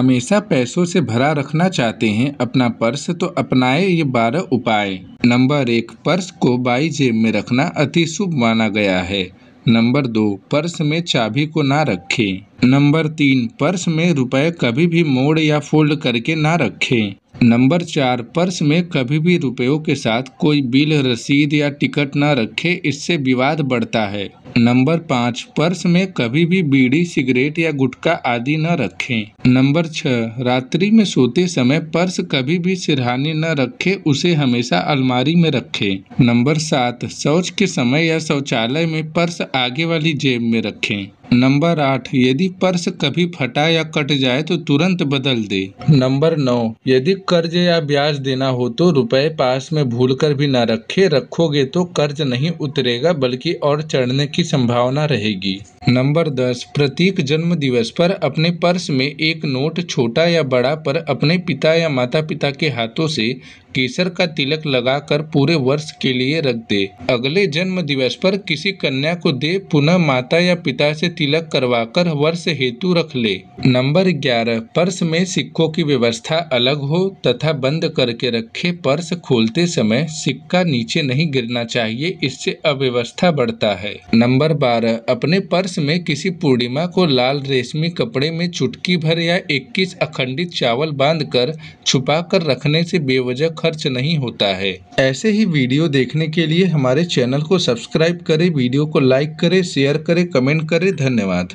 हमेशा पैसों से भरा रखना चाहते हैं अपना पर्स तो अपनाए ये बारह उपाय नंबर एक पर्स को बाई जेब में रखना अति शुभ माना गया है नंबर दो पर्स में चाबी को ना रखें नंबर तीन पर्स में रुपए कभी भी मोड़ या फोल्ड करके ना रखें नंबर चार पर्स में कभी भी रुपयों के साथ कोई बिल रसीद या टिकट ना रखें इससे विवाद बढ़ता है नंबर पाँच पर्स में कभी भी बीड़ी सिगरेट या गुटखा आदि न रखें नंबर छः रात्रि में सोते समय पर्स कभी भी सिरहाने न रखें उसे हमेशा अलमारी में रखें नंबर सात शौच के समय या शौचालय में पर्स आगे वाली जेब में रखें नंबर आठ यदि पर्स कभी फटा या कट जाए तो तुरंत बदल दे नंबर नौ यदि कर्ज या ब्याज देना हो तो रुपए पास में भूलकर भी ना रखे रखोगे तो कर्ज नहीं उतरेगा बल्कि और चढ़ने की संभावना रहेगी नंबर दस प्रत्येक जन्म दिवस पर अपने पर्स में एक नोट छोटा या बड़ा पर अपने पिता या माता पिता के हाथों से केसर का तिलक लगाकर पूरे वर्ष के लिए रख दे अगले जन्म दिवस पर किसी कन्या को दे पुनः माता या पिता से तिलक करवाकर वर्ष हेतु रख ले नंबर ग्यारह पर्स में सिक्कों की व्यवस्था अलग हो तथा बंद करके रखे पर्स खोलते समय सिक्का नीचे नहीं गिरना चाहिए इससे अव्यवस्था बढ़ता है नंबर बारह अपने पर्स में किसी पूर्णिमा को लाल रेशमी कपड़े में चुटकी भर या इक्कीस अखंडित चावल बांध कर छुपा कर रखने से बेवजह खर्च नहीं होता है ऐसे ही वीडियो देखने के लिए हमारे चैनल को सब्सक्राइब करें वीडियो को लाइक करें शेयर करें कमेंट करें धन्यवाद धन्यवाद